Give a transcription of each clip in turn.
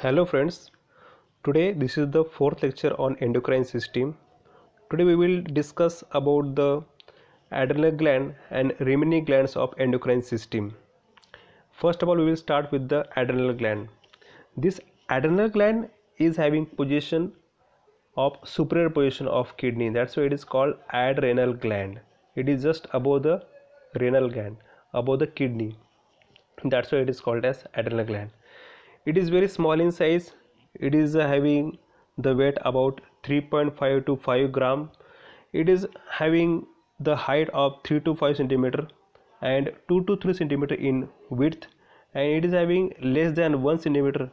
hello friends today this is the fourth lecture on endocrine system today we will discuss about the adrenal gland and remaining glands of endocrine system first of all we will start with the adrenal gland this adrenal gland is having position of superior position of kidney that's why it is called adrenal gland it is just above the renal gland above the kidney that's why it is called as adrenal gland it is very small in size it is having the weight about 3.5 to 5 gram it is having the height of 3 to 5 centimeter and 2 to 3 centimeter in width and it is having less than 1 centimeter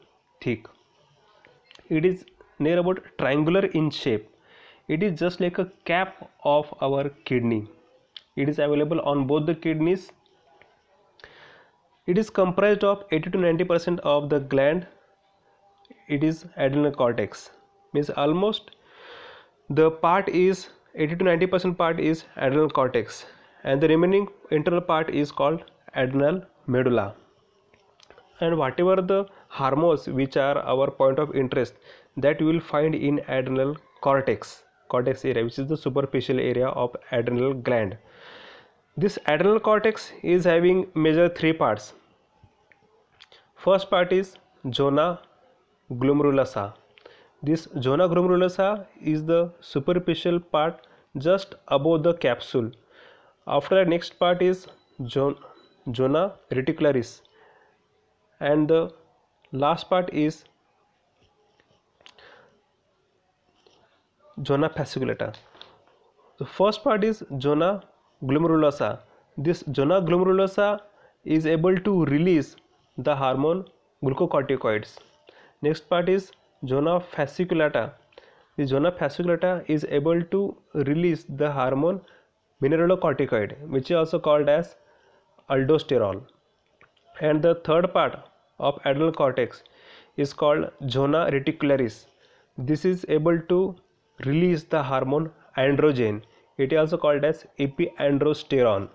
thick it is near about triangular in shape it is just like a cap of our kidney it is available on both the kidneys it is comprised of 80 to 90 percent of the gland. It is adrenal cortex. Means almost the part is 80 to 90 percent part is adrenal cortex, and the remaining internal part is called adrenal medulla. And whatever the hormones which are our point of interest, that you will find in adrenal cortex cortex area which is the superficial area of adrenal gland this adrenal cortex is having major three parts first part is zona glomerulosa this zona glomerulosa is the superficial part just above the capsule after that next part is zona reticularis and the last part is zona fasciculata the first part is zona glomerulosa. Ah. This zona glomerulosa ah, is able to release the hormone glucocorticoids. Next part is zona fasciculata. The zona fasciculata is able to release the hormone mineralocorticoid which is also called as aldosterone. And the third part of adrenal cortex is called zona reticularis. This is able to release the hormone androgen it is also called as epiandrosterone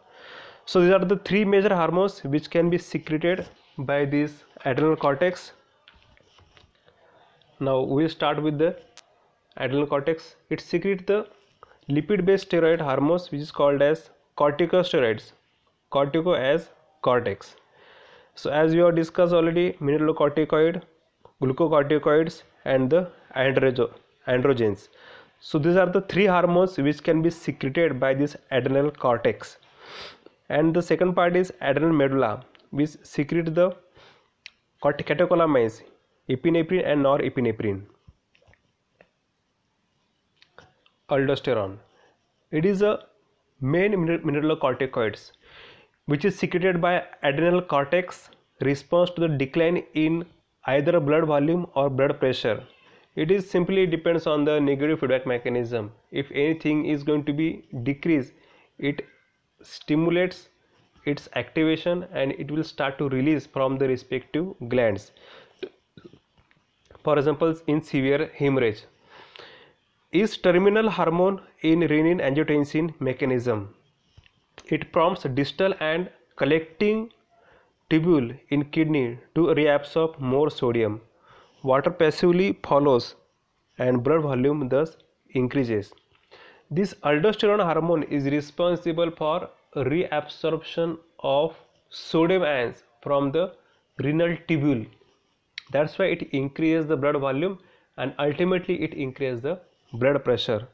so these are the three major hormones which can be secreted by this adrenal cortex now we start with the adrenal cortex it secretes the lipid based steroid hormones which is called as corticosteroids cortico as cortex so as we have discussed already mineralocorticoid glucocorticoids and the androgens so these are the three hormones which can be secreted by this adrenal cortex. And the second part is adrenal medulla, which secretes the catecholamines, epinephrine and norepinephrine. Aldosterone. It is a main mineralocorticoids which is secreted by adrenal cortex responds to the decline in either blood volume or blood pressure it is simply depends on the negative feedback mechanism if anything is going to be decreased it stimulates its activation and it will start to release from the respective glands for example in severe hemorrhage is terminal hormone in renin angiotensin mechanism it prompts distal and collecting tubule in kidney to reabsorb more sodium water passively follows and blood volume thus increases. This aldosterone hormone is responsible for reabsorption of sodium ions from the renal tubule. That's why it increases the blood volume and ultimately it increases the blood pressure.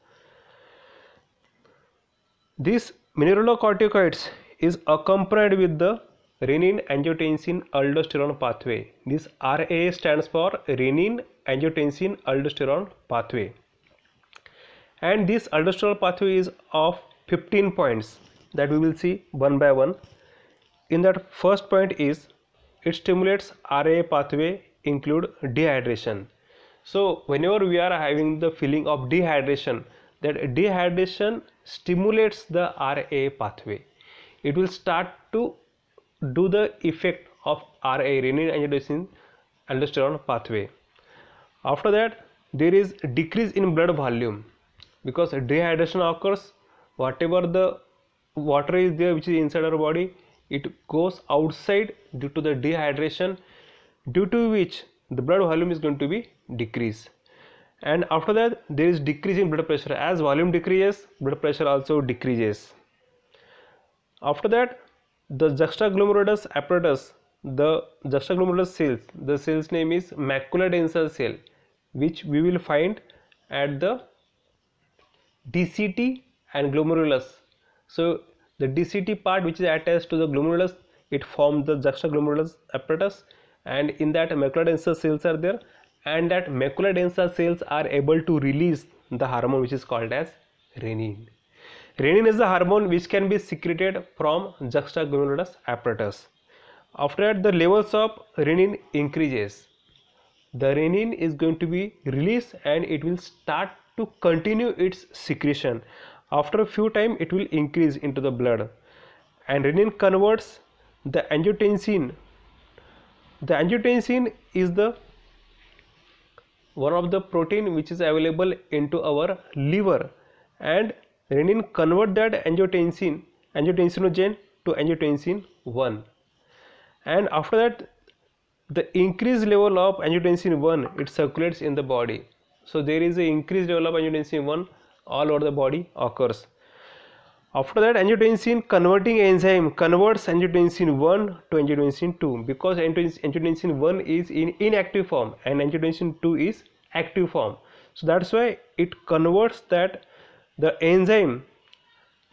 This mineralocorticoids is accompanied with the renin angiotensin aldosterone pathway. This RA stands for renin angiotensin aldosterone pathway. And this aldosterone pathway is of 15 points that we will see one by one. In that first point is it stimulates RA pathway include dehydration. So whenever we are having the feeling of dehydration that dehydration stimulates the RA pathway. It will start to do the effect of RA renin angiotensin aldosterone pathway. After that, there is decrease in blood volume because dehydration occurs. Whatever the water is there which is inside our body, it goes outside due to the dehydration, due to which the blood volume is going to be decreased. And after that, there is decrease in blood pressure. As volume decreases, blood pressure also decreases. After that, the juxtaglomerulus apparatus the juxtaglomerulus cells the cell's name is macula densa cell which we will find at the DCT and glomerulus so the DCT part which is attached to the glomerulus it forms the juxtaglomerulus apparatus and in that macula densa cells are there and that macula densa cells are able to release the hormone which is called as renin Renin is the hormone which can be secreted from juxtagonadus apparatus. After that, the levels of renin increases. The renin is going to be released and it will start to continue its secretion. After a few time, it will increase into the blood. And renin converts the angiotensin. The angiotensin is the one of the protein which is available into our liver and renin convert that angiotensin angiotensinogen to angiotensin 1 and after that the increased level of angiotensin 1 it circulates in the body so there is an increased level of angiotensin 1 all over the body occurs after that angiotensin converting enzyme converts angiotensin 1 to angiotensin 2 because angiotensin 1 is in inactive form and angiotensin 2 is active form so that's why it converts that the enzyme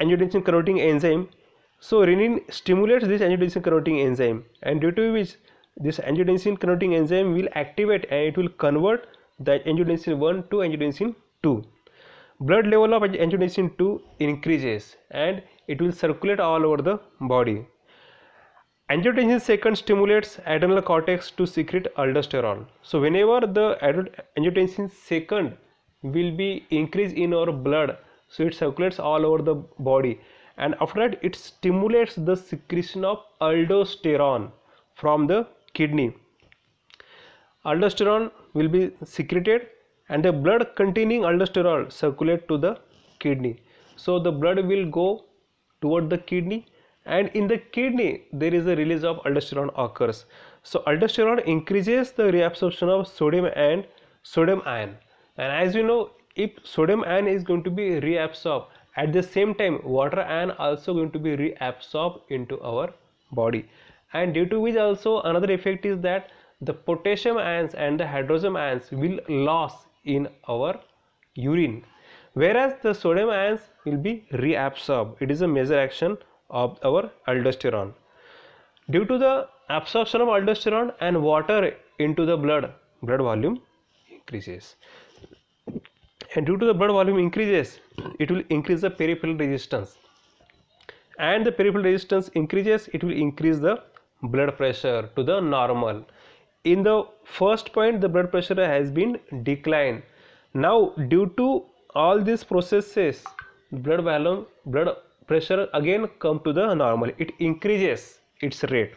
angiotensin converting enzyme so renin stimulates this angiotensin converting enzyme and due to which this angiotensin converting enzyme will activate and it will convert the angiotensin 1 to angiotensin 2 blood level of angiotensin 2 increases and it will circulate all over the body angiotensin second stimulates adrenal cortex to secrete aldosterone so whenever the angiotensin second will be increased in our blood so it circulates all over the body and after that it stimulates the secretion of aldosterone from the kidney aldosterone will be secreted and the blood containing aldosterone circulate to the kidney so the blood will go toward the kidney and in the kidney there is a release of aldosterone occurs so aldosterone increases the reabsorption of sodium and sodium ion and as you know if sodium ion is going to be reabsorbed at the same time water ion also going to be reabsorbed into our body and due to which also another effect is that the potassium ions and the hydrogen ions will loss in our urine whereas the sodium ions will be reabsorbed it is a major action of our aldosterone due to the absorption of aldosterone and water into the blood blood volume increases and due to the blood volume increases it will increase the peripheral resistance and the peripheral resistance increases it will increase the blood pressure to the normal in the first point the blood pressure has been declined now due to all these processes blood volume blood pressure again come to the normal it increases its rate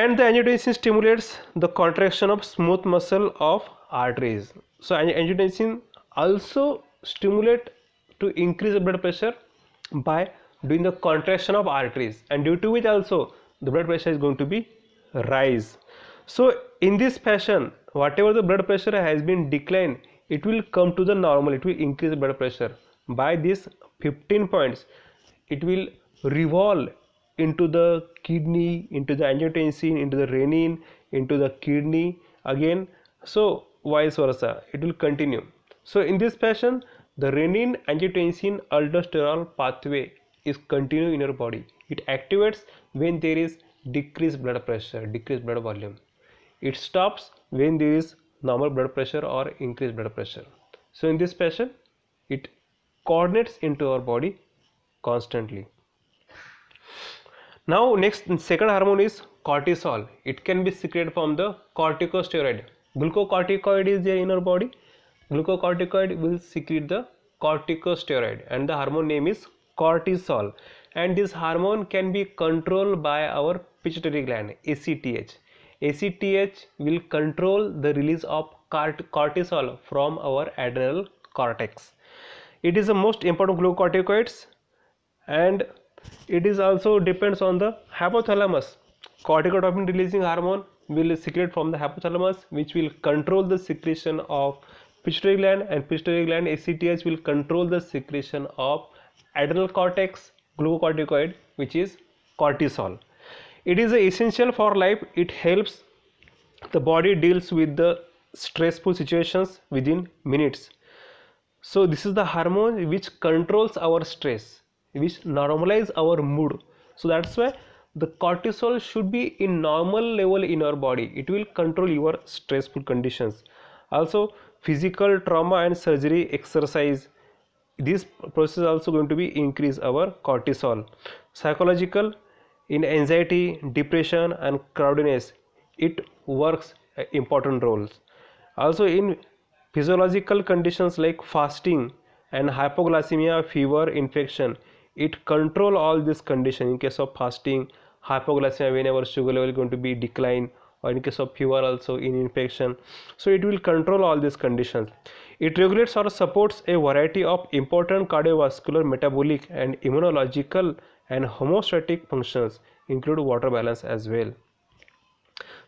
and the angiotensin stimulates the contraction of smooth muscle of arteries so angiotensin also stimulate to increase the blood pressure by doing the contraction of arteries and due to which also the blood pressure is going to be rise so in this fashion whatever the blood pressure has been declined it will come to the normal it will increase the blood pressure by this 15 points it will revolve into the kidney into the angiotensin into the renin into the kidney again so vice versa it will continue so in this fashion, the renin angiotensin aldosterone pathway is continued in your body. It activates when there is decreased blood pressure, decreased blood volume. It stops when there is normal blood pressure or increased blood pressure. So in this fashion, it coordinates into our body constantly. Now next second hormone is cortisol. It can be secreted from the corticosteroid. Glucocorticoid is there in our body glucocorticoid will secrete the corticosteroid and the hormone name is cortisol and this hormone can be controlled by our pituitary gland ACTH. ACTH will control the release of cortisol from our adrenal cortex. It is the most important glucocorticoids and it is also depends on the hypothalamus. Corticotropin releasing hormone will secrete from the hypothalamus which will control the secretion of pituitary gland and pituitary gland ACTH will control the secretion of adrenal cortex glucocorticoid which is cortisol. It is essential for life. It helps the body deals with the stressful situations within minutes. So this is the hormone which controls our stress, which normalize our mood. So that's why the cortisol should be in normal level in our body. It will control your stressful conditions. Also, physical trauma and surgery exercise this process also going to be increase our cortisol psychological in anxiety depression and crowdiness it works uh, important roles also in physiological conditions like fasting and hypoglycemia fever infection it control all this condition in case of fasting hypoglycemia whenever sugar level going to be decline or in case of fever also in infection so it will control all these conditions it regulates or supports a variety of important cardiovascular metabolic and immunological and homeostatic functions include water balance as well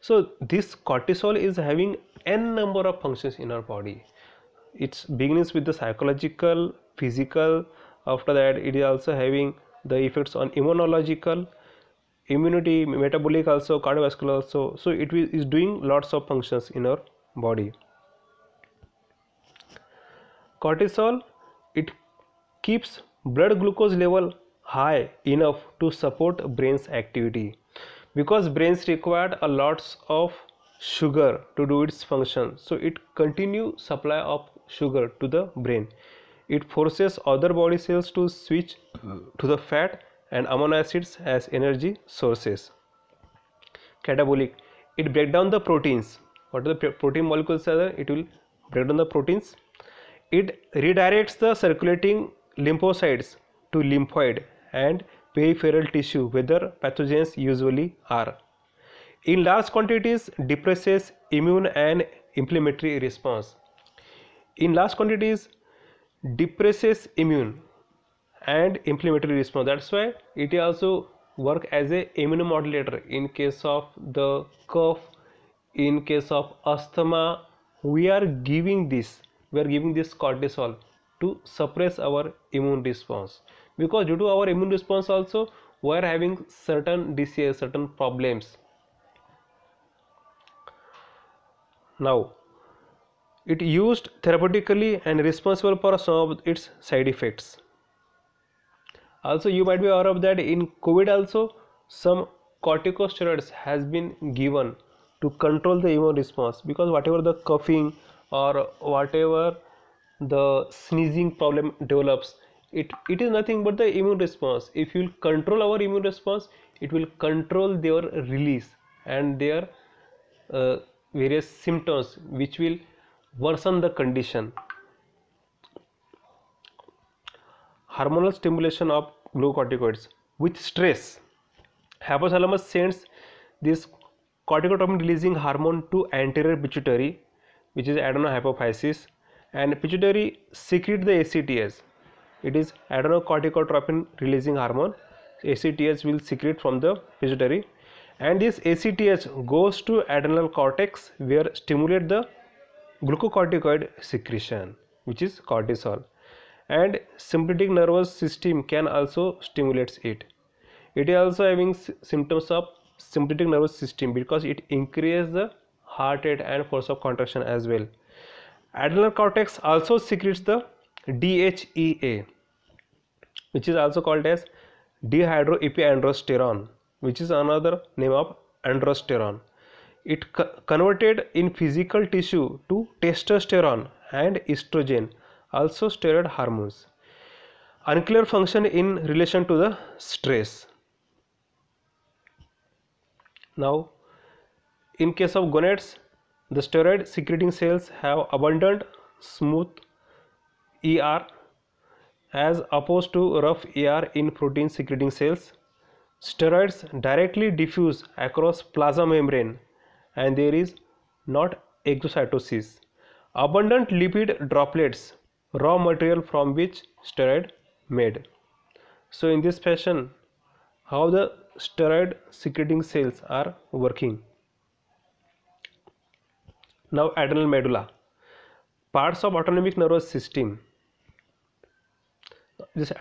so this cortisol is having n number of functions in our body it begins with the psychological physical after that it is also having the effects on immunological immunity metabolic also cardiovascular also so it is doing lots of functions in our body cortisol it keeps blood glucose level high enough to support brain's activity because brains required a lots of sugar to do its function so it continue supply of sugar to the brain it forces other body cells to switch to the fat and amino acids as energy sources. Catabolic, it breaks down the proteins. What are the protein molecules are? It will break down the proteins. It redirects the circulating lymphocytes to lymphoid and peripheral tissue where pathogens usually are. In large quantities, depresses immune and inflammatory response. In large quantities, depresses immune and inflammatory response that's why it also work as a immunomodulator in case of the cough in case of asthma we are giving this we are giving this cortisol to suppress our immune response because due to our immune response also we are having certain disease certain problems now it used therapeutically and responsible for some of its side effects also you might be aware of that in covid also some corticosteroids has been given to control the immune response because whatever the coughing or whatever the sneezing problem develops it it is nothing but the immune response if you control our immune response it will control their release and their uh, various symptoms which will worsen the condition hormonal stimulation of glucocorticoids with stress. Hypothalamus sends this corticotropin releasing hormone to anterior pituitary, which is adenohypophysis, and pituitary secrete the ACTH. It is adenocorticotropin releasing hormone. ACTH will secrete from the pituitary, and this ACTH goes to adrenal cortex where stimulate the glucocorticoid secretion, which is cortisol and sympathetic nervous system can also stimulates it it is also having symptoms of sympathetic nervous system because it increases the heart rate and force of contraction as well adrenal cortex also secretes the DHEA which is also called as dehydroepiandrosterone which is another name of androsterone it co converted in physical tissue to testosterone and estrogen also steroid hormones unclear function in relation to the stress now in case of gonads the steroid secreting cells have abundant smooth ER as opposed to rough ER in protein secreting cells steroids directly diffuse across plasma membrane and there is not exocytosis abundant lipid droplets raw material from which steroid made so in this fashion how the steroid secreting cells are working now adrenal medulla parts of autonomic nervous system this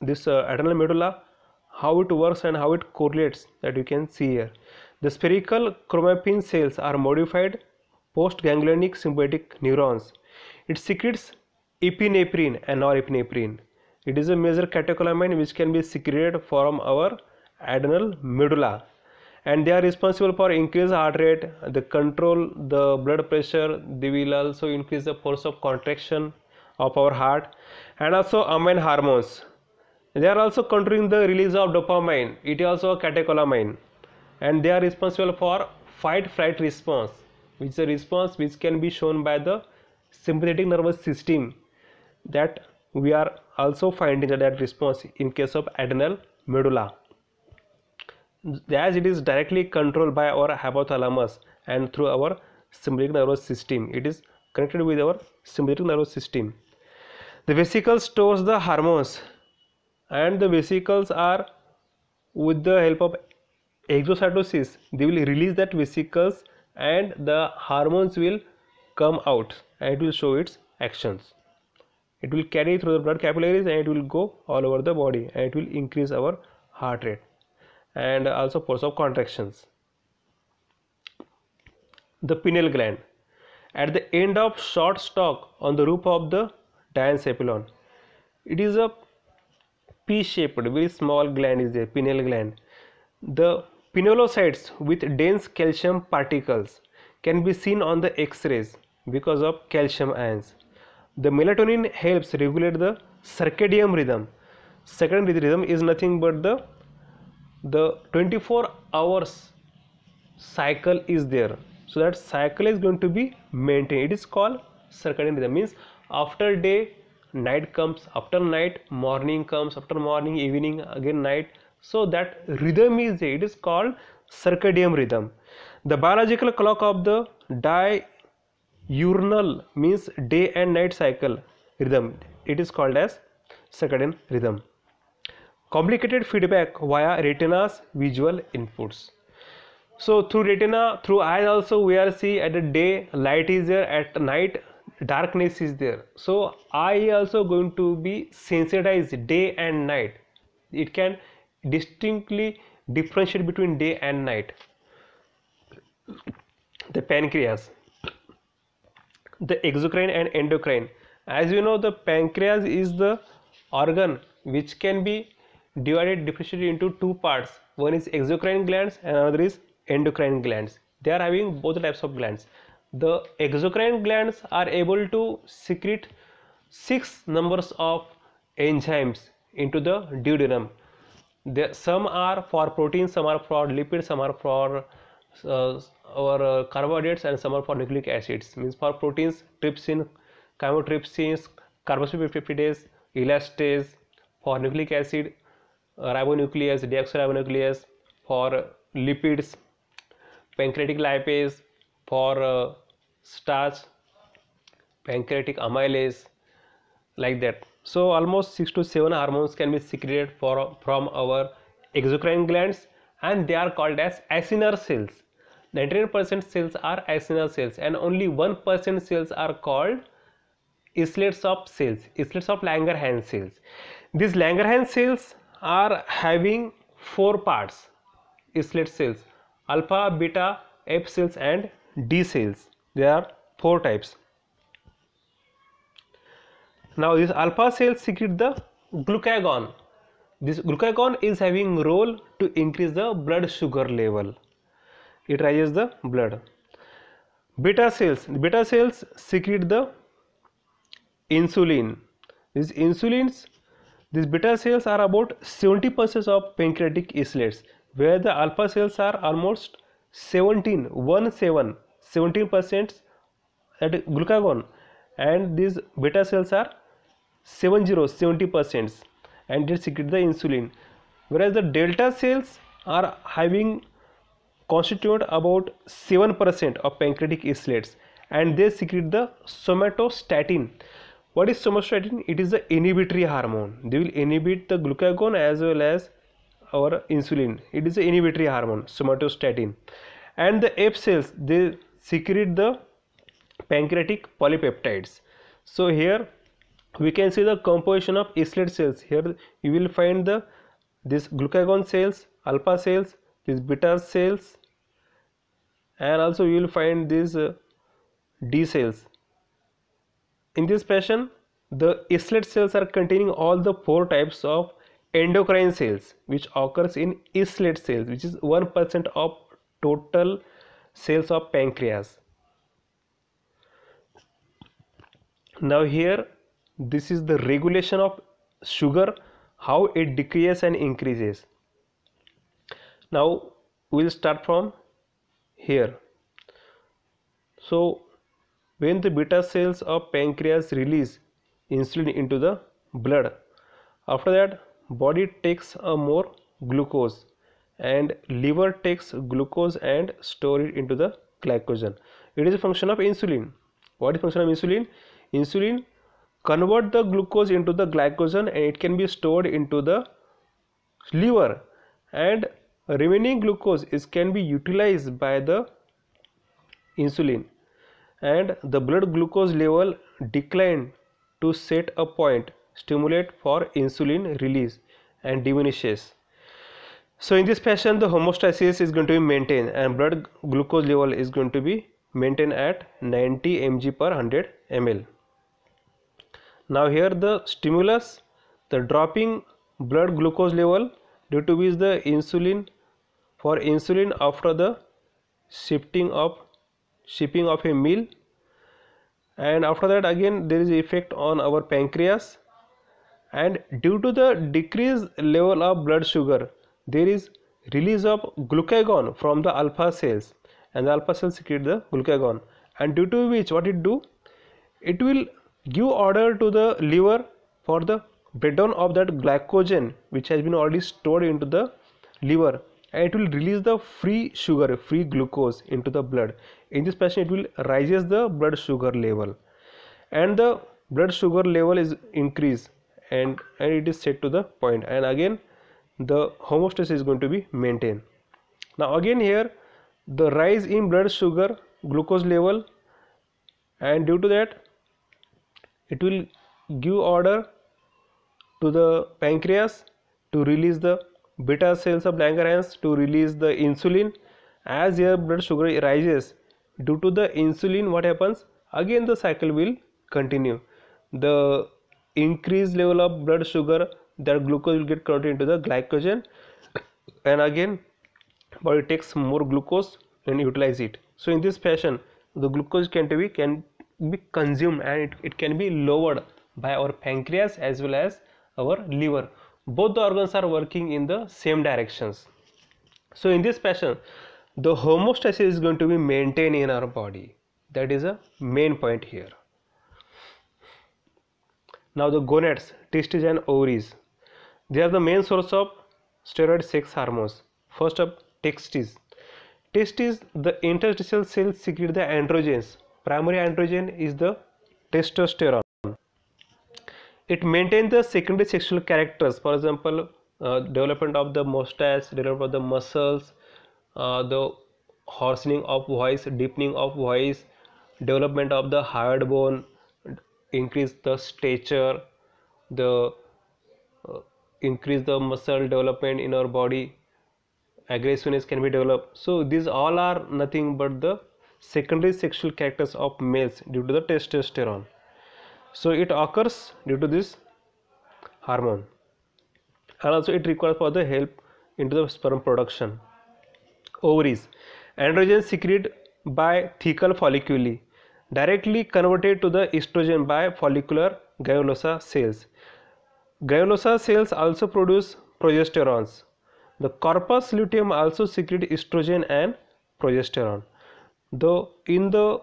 this uh, adrenal medulla how it works and how it correlates that you can see here the spherical chromaffin cells are modified postganglionic sympathetic neurons it secretes epinephrine and norepinephrine. It is a major catecholamine which can be secreted from our adrenal medulla and they are responsible for increased heart rate they control the blood pressure they will also increase the force of contraction of our heart and also amine hormones they are also controlling the release of dopamine it is also a catecholamine and they are responsible for fight flight response which is a response which can be shown by the sympathetic nervous system that we are also finding that response in case of adrenal medulla as it is directly controlled by our hypothalamus and through our sympathetic nervous system it is connected with our sympathetic nervous system the vesicle stores the hormones and the vesicles are with the help of exocytosis they will release that vesicles and the hormones will come out and it will show its actions it will carry through the blood capillaries and it will go all over the body and it will increase our heart rate and also force of contractions the pineal gland at the end of short stalk on the roof of the diencephalon it is a p-shaped very small gland is there pineal gland the pinealocytes with dense calcium particles can be seen on the x-rays because of calcium ions the melatonin helps regulate the circadian rhythm. Circadian rhythm is nothing but the the 24 hours cycle is there. So that cycle is going to be maintained. It is called circadian rhythm. Means after day, night comes. After night, morning comes. After morning, evening, again night. So that rhythm is there. It is called circadian rhythm. The biological clock of the di Urinal means day and night cycle rhythm. It is called as circadian rhythm. Complicated feedback via retina's visual inputs. So through retina, through eyes also we are see at the day light is there, at night darkness is there. So eye also going to be sensitized day and night. It can distinctly differentiate between day and night. The pancreas the exocrine and endocrine as you know the pancreas is the organ which can be divided differentiated into two parts one is exocrine glands and another is endocrine glands they are having both types of glands the exocrine glands are able to secrete six numbers of enzymes into the duodenum there, some are for protein some are for lipid some are for uh, our carbohydrates and some are for nucleic acids means for proteins trypsin chymotrypsin carboxypeptidase elastase for nucleic acid uh, ribonuclease deoxyribonuclease for lipids pancreatic lipase for uh, starch pancreatic amylase like that so almost 6 to 7 hormones can be secreted for, from our exocrine glands and they are called as acinar cells 99 percent cells are axonal cells and only 1% cells are called islets of cells, islets of Langerhans cells. These Langerhans cells are having four parts, islet cells, alpha, beta, F cells and D cells. There are four types. Now these alpha cells secrete the glucagon. This glucagon is having role to increase the blood sugar level it raises the blood beta cells beta cells secrete the insulin these insulins these beta cells are about 70 percent of pancreatic islets where the alpha cells are almost 17 1 7 17 percent at glucagon and these beta cells are 70 70 percent and they secrete the insulin whereas the delta cells are having constitute about 7% of pancreatic islets and they secrete the somatostatin what is somatostatin it is the inhibitory hormone they will inhibit the glucagon as well as our insulin it is the inhibitory hormone somatostatin and the f cells they secrete the pancreatic polypeptides so here we can see the composition of islet cells here you will find the this glucagon cells alpha cells these beta cells and also you will find these uh, D cells. In this fashion, the islet cells are containing all the four types of endocrine cells which occurs in islet cells which is 1% of total cells of pancreas. Now here this is the regulation of sugar how it decreases and increases now we'll start from here so when the beta cells of pancreas release insulin into the blood after that body takes a more glucose and liver takes glucose and store it into the glycogen it is a function of insulin what is function of insulin insulin convert the glucose into the glycogen and it can be stored into the liver and remaining glucose is can be utilized by the insulin and the blood glucose level decline to set a point stimulate for insulin release and diminishes so in this fashion the homeostasis is going to be maintained and blood glucose level is going to be maintained at 90 mg per 100 ml. Now here the stimulus the dropping blood glucose level due to which the insulin for insulin after the shifting of shipping of a meal and after that again there is effect on our pancreas and due to the decreased level of blood sugar there is release of glucagon from the alpha cells and the alpha cells secrete the glucagon and due to which what it do it will give order to the liver for the breakdown of that glycogen which has been already stored into the liver and it will release the free sugar free glucose into the blood in this fashion it will raises the blood sugar level and the blood sugar level is increased and and it is set to the point and again the homeostasis is going to be maintained now again here the rise in blood sugar glucose level and due to that it will give order to the pancreas to release the beta cells of Langerhans to release the insulin. As your blood sugar rises due to the insulin, what happens? Again, the cycle will continue. The increased level of blood sugar, that glucose will get converted into the glycogen, and again, body takes more glucose and utilize it. So, in this fashion, the glucose can be can be consumed and it, it can be lowered by our pancreas as well as our liver both the organs are working in the same directions so in this fashion the homeostasis is going to be maintained in our body that is a main point here now the gonads testes and ovaries they are the main source of steroid sex hormones first up testes testes the interstitial cells secrete the androgens primary androgen is the testosterone it maintains the secondary sexual characters for example uh, development of the mustache development of the muscles uh, the hoarsening of voice deepening of voice development of the hard bone increase the stature the uh, increase the muscle development in our body aggressiveness can be developed so these all are nothing but the secondary sexual characters of males due to the testosterone so it occurs due to this hormone and also it requires for the help into the sperm production ovaries androgen secreted by thecal folliculi directly converted to the estrogen by follicular Gaiolosa cells. Gaiolosa cells also produce progesterones. The corpus luteum also secrete estrogen and progesterone. Though in the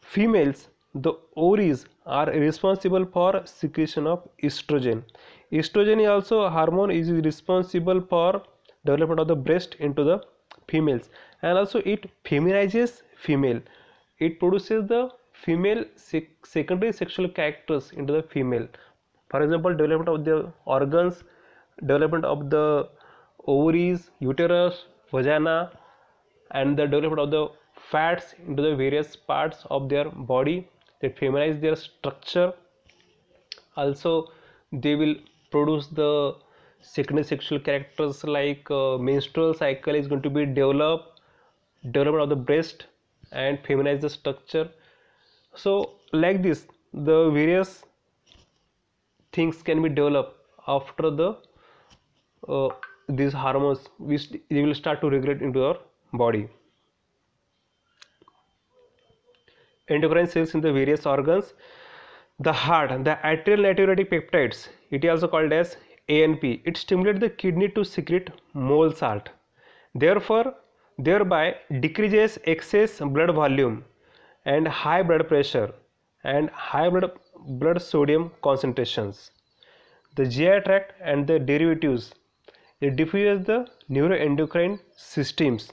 females, the ovaries are responsible for secretion of estrogen estrogen is also a hormone is responsible for development of the breast into the females and also it feminizes female it produces the female sec secondary sexual characters into the female for example development of the organs development of the ovaries uterus vagina and the development of the fats into the various parts of their body they feminize their structure also they will produce the secondary sexual characters like uh, menstrual cycle is going to be developed development of the breast and feminize the structure so like this the various things can be developed after the uh, these hormones which they will start to regulate into our body endocrine cells in the various organs the heart the atrial natriuretic peptides it is also called as anp it stimulates the kidney to secrete mole salt therefore thereby decreases excess blood volume and high blood pressure and high blood blood sodium concentrations the gi tract and the derivatives it diffuses the neuroendocrine systems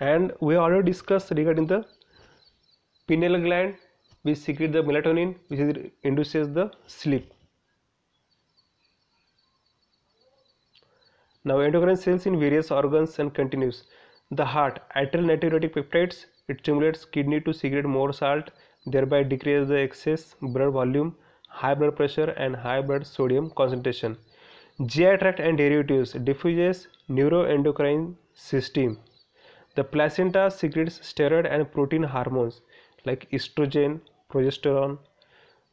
and we already discussed regarding the pineal gland which secrete the melatonin which induces the sleep now endocrine cells in various organs and continues the heart atrial natriuretic peptides it stimulates kidney to secrete more salt thereby decreases the excess blood volume high blood pressure and high blood sodium concentration GI tract and derivatives diffuses neuroendocrine system the placenta secretes steroid and protein hormones like estrogen, progesterone,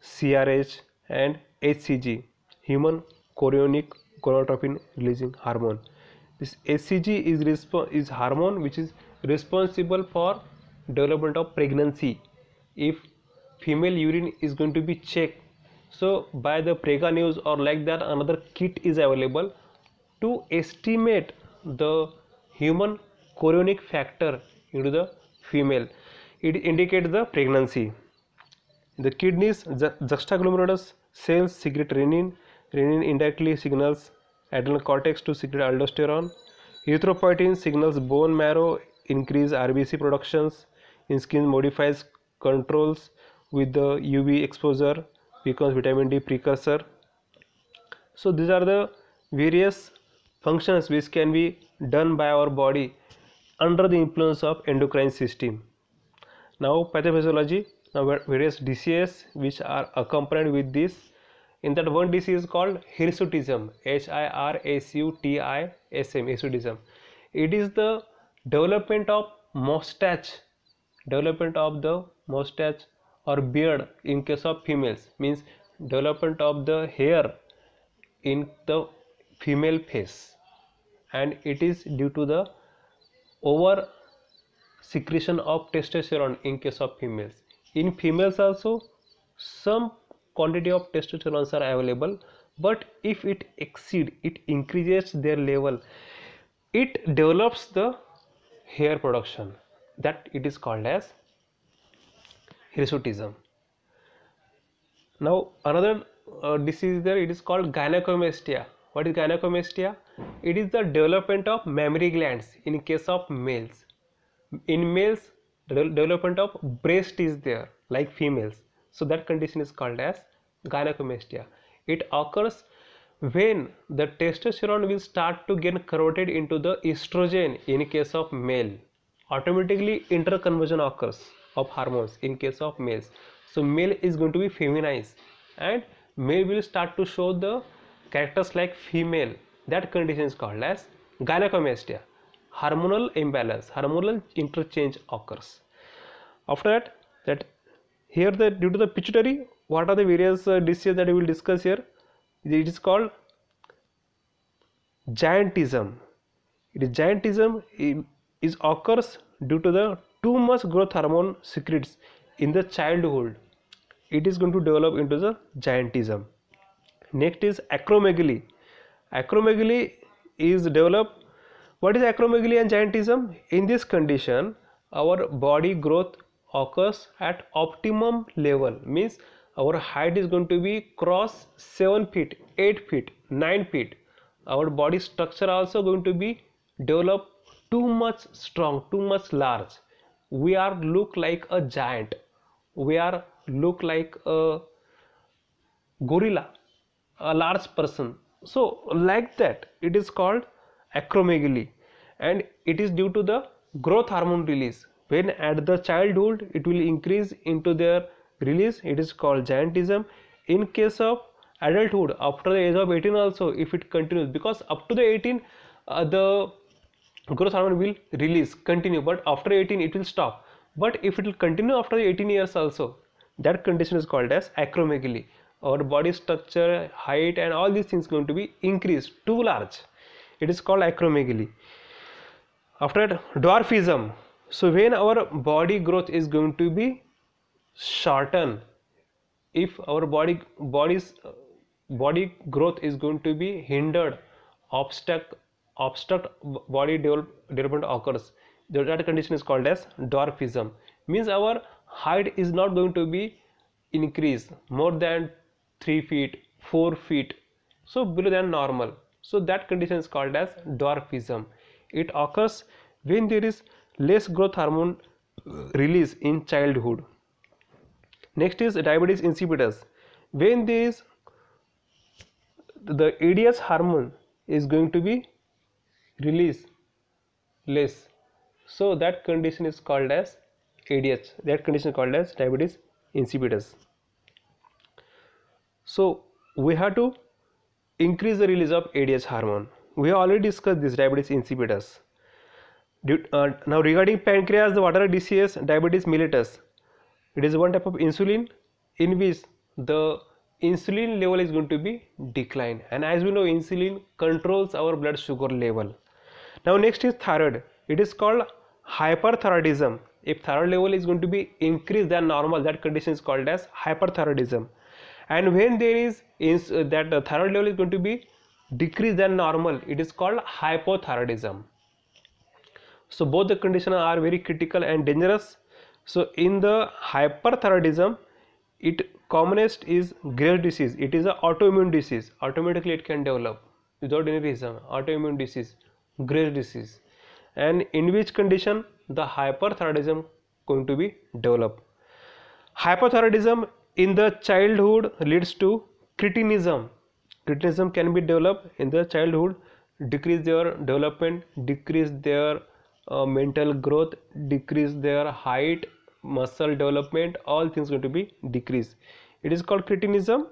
CRH, and HCG, human chorionic gonadotropin releasing hormone. This HCG is, resp- is hormone which is responsible for development of pregnancy. If female urine is going to be checked, so by the Prega news or like that, another kit is available to estimate the human chorionic factor into the female it indicates the pregnancy the kidneys ju juxtaglomerulus cells secrete renin renin indirectly signals adrenal cortex to secrete aldosterone erythropoietin signals bone marrow increase rbc productions in skin modifies controls with the uv exposure becomes vitamin d precursor so these are the various functions which can be done by our body under the influence of endocrine system. Now pathophysiology, now various diseases which are accompanied with this. In that one disease called hirsutism, H-I-R-S-U-T-I-S-M, hirsutism. It is the development of mustache, development of the mustache or beard in case of females means development of the hair in the female face and it is due to the over secretion of testosterone in case of females. In females also some quantity of testosterone are available but if it exceed it increases their level it develops the hair production that it is called as hirsutism now another uh, disease there it is called gynecomastia what is gynecomastia it is the development of mammary glands in case of males in males development of breast is there like females so that condition is called as gynecomastia it occurs when the testosterone will start to get converted into the estrogen in case of male automatically interconversion occurs of hormones in case of males so male is going to be feminized and male will start to show the characters like female that condition is called as gynecomastia hormonal imbalance hormonal interchange occurs after that that here the due to the pituitary what are the various uh, diseases that we will discuss here it is called giantism it is giantism is occurs due to the too much growth hormone secretes in the childhood it is going to develop into the giantism Next is acromegaly. Acromegaly is developed. What is acromegaly and giantism? In this condition, our body growth occurs at optimum level means our height is going to be cross 7 feet 8 feet 9 feet our body structure also going to be developed too much strong too much large we are look like a giant we are look like a gorilla a large person so like that it is called acromegaly and it is due to the growth hormone release when at the childhood it will increase into their release it is called giantism in case of adulthood after the age of 18 also if it continues because up to the 18 uh, the growth hormone will release continue but after 18 it will stop but if it will continue after the 18 years also that condition is called as acromegaly our body structure height and all these things going to be increased too large it is called acromegaly after that dwarfism so when our body growth is going to be shortened if our body body's uh, body growth is going to be hindered obstruct obstruct body develop, development occurs that condition is called as dwarfism means our height is not going to be increased more than 3 feet 4 feet so below than normal so that condition is called as dwarfism it occurs when there is less growth hormone release in childhood next is diabetes insipidus when there is the ADH hormone is going to be released less so that condition is called as ADH that condition is called as diabetes insipidus so we have to increase the release of ADH hormone. We already discussed this diabetes insipidus. Uh, now regarding pancreas, the water DCS, diabetes mellitus, it is one type of insulin in which the insulin level is going to be declined and as we know insulin controls our blood sugar level now next is thyroid it is called hyperthyroidism if thyroid level is going to be increased than normal that condition is called as hyperthyroidism and when there is uh, that the uh, thyroid level is going to be decreased than normal it is called hypothyroidism so both the conditions are very critical and dangerous so in the hyperthyroidism it commonest is Graves' disease it is an autoimmune disease automatically it can develop without any reason autoimmune disease Graves' disease and in which condition the hyperthyroidism going to be developed hypothyroidism in the childhood leads to cretinism cretinism can be developed in the childhood decrease their development decrease their uh, mental growth decrease their height muscle development all things going to be decreased it is called cretinism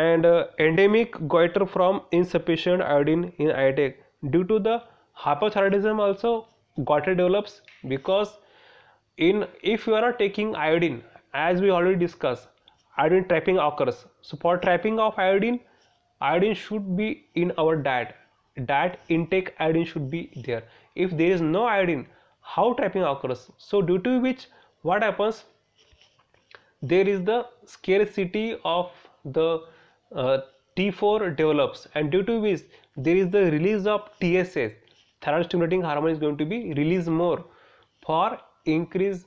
and uh, endemic goiter from insufficient iodine in iodine due to the hypothyroidism also goiter develops because in if you are taking iodine as we already discussed iodine trapping occurs. So for trapping of iodine, iodine should be in our diet. Diet intake iodine should be there. If there is no iodine, how trapping occurs? So due to which what happens? There is the scarcity of the uh, T4 develops and due to which there is the release of TSH thyroid stimulating hormone is going to be released more for increase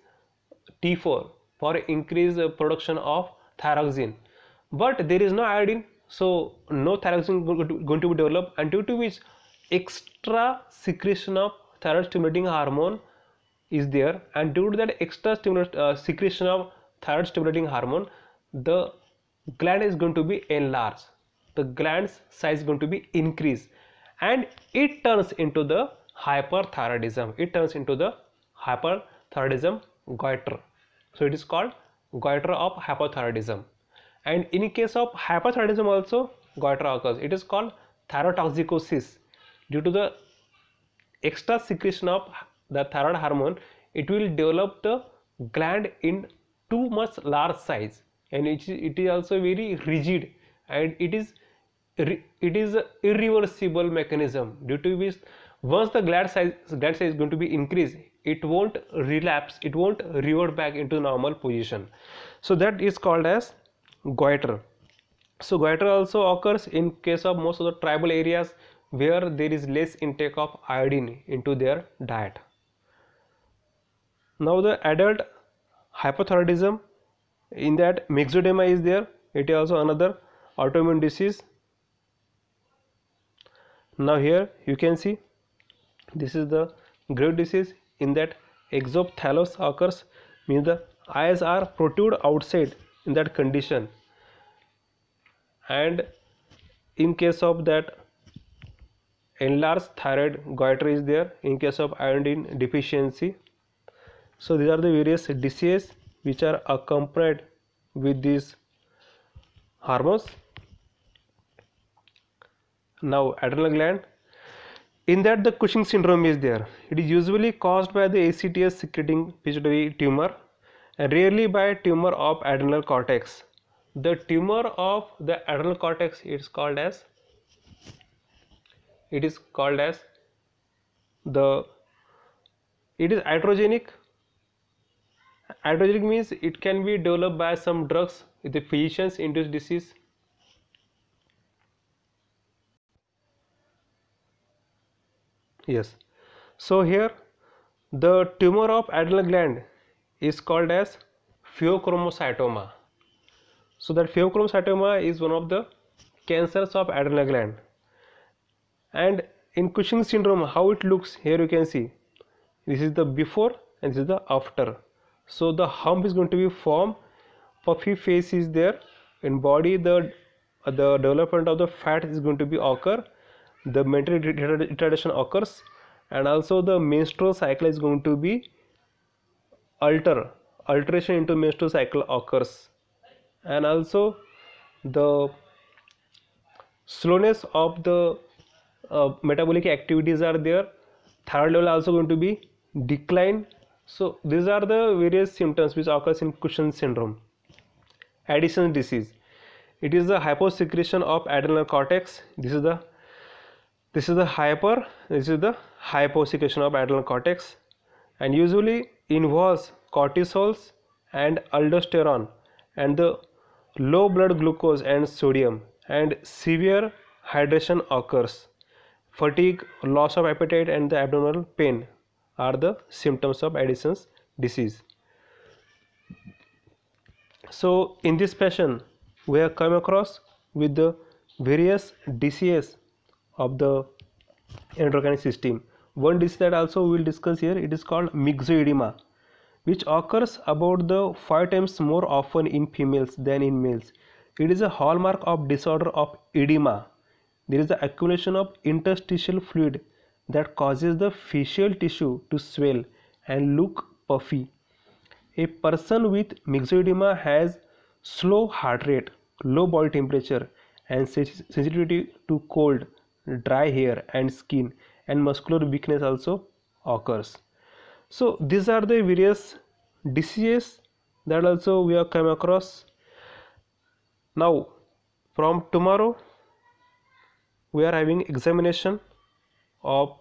T4 for increase uh, production of thyroxine but there is no iodine so no thyroxine going to be developed and due to which extra secretion of thyroid stimulating hormone is there and due to that extra uh, secretion of thyroid stimulating hormone the gland is going to be enlarged the gland's size is going to be increased and it turns into the hyperthyroidism it turns into the hyperthyroidism goiter so it is called goiter of hypothyroidism and in case of hypothyroidism also goiter occurs it is called thyrotoxicosis due to the extra secretion of the thyroid hormone it will develop the gland in too much large size and it, it is also very rigid and it is it is irreversible mechanism due to which once the gland size gland size is going to be increased it won't relapse it won't revert back into normal position so that is called as goiter so goiter also occurs in case of most of the tribal areas where there is less intake of iodine into their diet now the adult hypothyroidism in that myxedema is there it is also another autoimmune disease now here you can see this is the grave disease in that exophthalmos occurs means the eyes are protrude outside in that condition and in case of that enlarged thyroid goiter is there in case of iodine deficiency so these are the various diseases which are accompanied with these hormones now adrenal gland in that the Cushing syndrome is there. It is usually caused by the ACTH secreting pituitary tumor and rarely by a tumor of adrenal cortex. The tumor of the adrenal cortex is called as it is called as the it is iatrogenic. Iatrogenic means it can be developed by some drugs the physicians induce disease yes so here the tumor of adrenal gland is called as pheochromocytoma so that pheochromocytoma is one of the cancers of adrenal gland and in Cushing syndrome how it looks here you can see this is the before and this is the after so the hump is going to be formed puffy face is there in body the the development of the fat is going to be occur the mental retardation occurs and also the menstrual cycle is going to be alter alteration into menstrual cycle occurs and also the slowness of the uh, metabolic activities are there thyroid level also going to be decline so these are the various symptoms which occurs in Cushion syndrome Addison's disease it is the hyposecretion of adrenal cortex this is the this is the hyper this is the hyposication of adrenal cortex and usually involves cortisols and aldosterone and the low blood glucose and sodium and severe hydration occurs fatigue loss of appetite and the abdominal pain are the symptoms of addison's disease so in this fashion, we have come across with the various diseases of the endocrine system. One disease that also we will discuss here, it is called myxoedema, which occurs about the five times more often in females than in males. It is a hallmark of disorder of edema. There is the accumulation of interstitial fluid that causes the facial tissue to swell and look puffy. A person with myxoedema has slow heart rate, low body temperature and sensitivity to cold dry hair and skin and muscular weakness also occurs so these are the various diseases that also we have come across now from tomorrow we are having examination of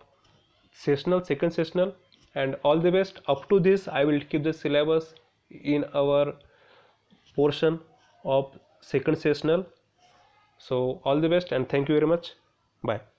sessional second sessional and all the best up to this i will keep the syllabus in our portion of second sessional so all the best and thank you very much Bueno.